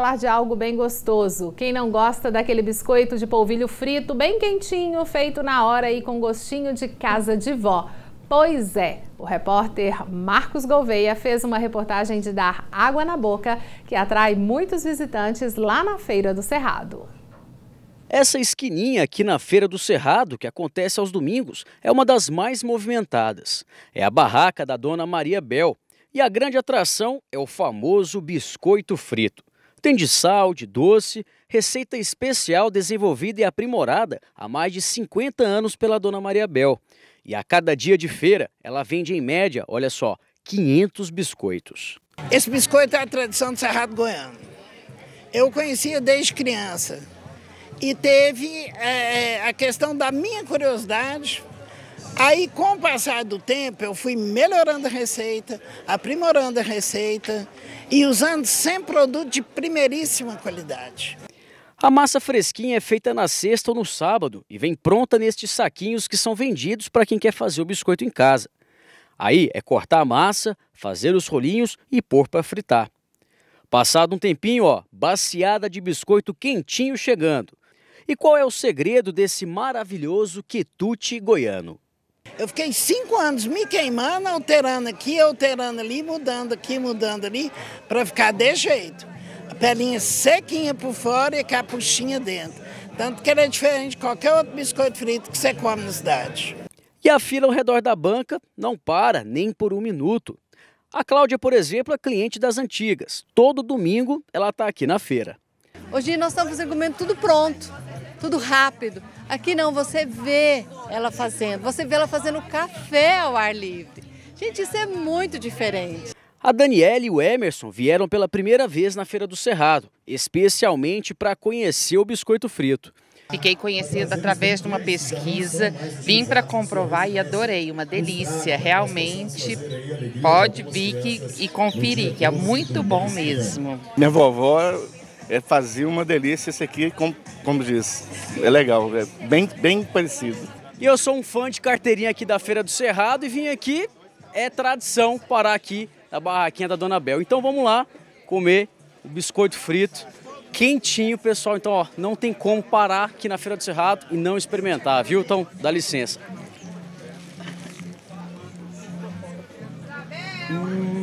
falar de algo bem gostoso. Quem não gosta daquele biscoito de polvilho frito, bem quentinho, feito na hora e com gostinho de casa de vó? Pois é, o repórter Marcos Gouveia fez uma reportagem de dar água na boca que atrai muitos visitantes lá na Feira do Cerrado. Essa esquininha aqui na Feira do Cerrado, que acontece aos domingos, é uma das mais movimentadas. É a barraca da dona Maria Bel. E a grande atração é o famoso biscoito frito. Tem de sal, de doce, receita especial desenvolvida e aprimorada há mais de 50 anos pela dona Maria Bel. E a cada dia de feira, ela vende em média, olha só, 500 biscoitos. Esse biscoito é a tradição do Cerrado Goiano. Eu conhecia desde criança. E teve é, a questão da minha curiosidade Aí, com o passar do tempo, eu fui melhorando a receita, aprimorando a receita e usando sempre produto de primeiríssima qualidade. A massa fresquinha é feita na sexta ou no sábado e vem pronta nestes saquinhos que são vendidos para quem quer fazer o biscoito em casa. Aí é cortar a massa, fazer os rolinhos e pôr para fritar. Passado um tempinho, ó, baciada de biscoito quentinho chegando. E qual é o segredo desse maravilhoso quitute goiano? Eu fiquei cinco anos me queimando, alterando aqui, alterando ali, mudando aqui, mudando ali, para ficar de jeito. A pelinha sequinha por fora e a capuchinha dentro. Tanto que ela é diferente de qualquer outro biscoito frito que você come na cidade. E a fila ao redor da banca não para nem por um minuto. A Cláudia, por exemplo, é cliente das antigas. Todo domingo ela está aqui na feira. Hoje nós estamos comendo tudo pronto tudo rápido. Aqui não, você vê ela fazendo, você vê ela fazendo café ao ar livre. Gente, isso é muito diferente. A Daniela e o Emerson vieram pela primeira vez na Feira do Cerrado, especialmente para conhecer o biscoito frito. Fiquei conhecida através de uma pesquisa, vim para comprovar e adorei, uma delícia. Realmente, pode vir e conferir, que é muito bom mesmo. Minha vovó é, fazia uma delícia. Esse aqui, como, como diz, é legal, é bem, bem parecido. E eu sou um fã de carteirinha aqui da Feira do Cerrado e vim aqui, é tradição parar aqui na barraquinha da Dona Bel. Então vamos lá comer o biscoito frito quentinho, pessoal. Então, ó, não tem como parar aqui na Feira do Cerrado e não experimentar, viu? Então, dá licença. Hum.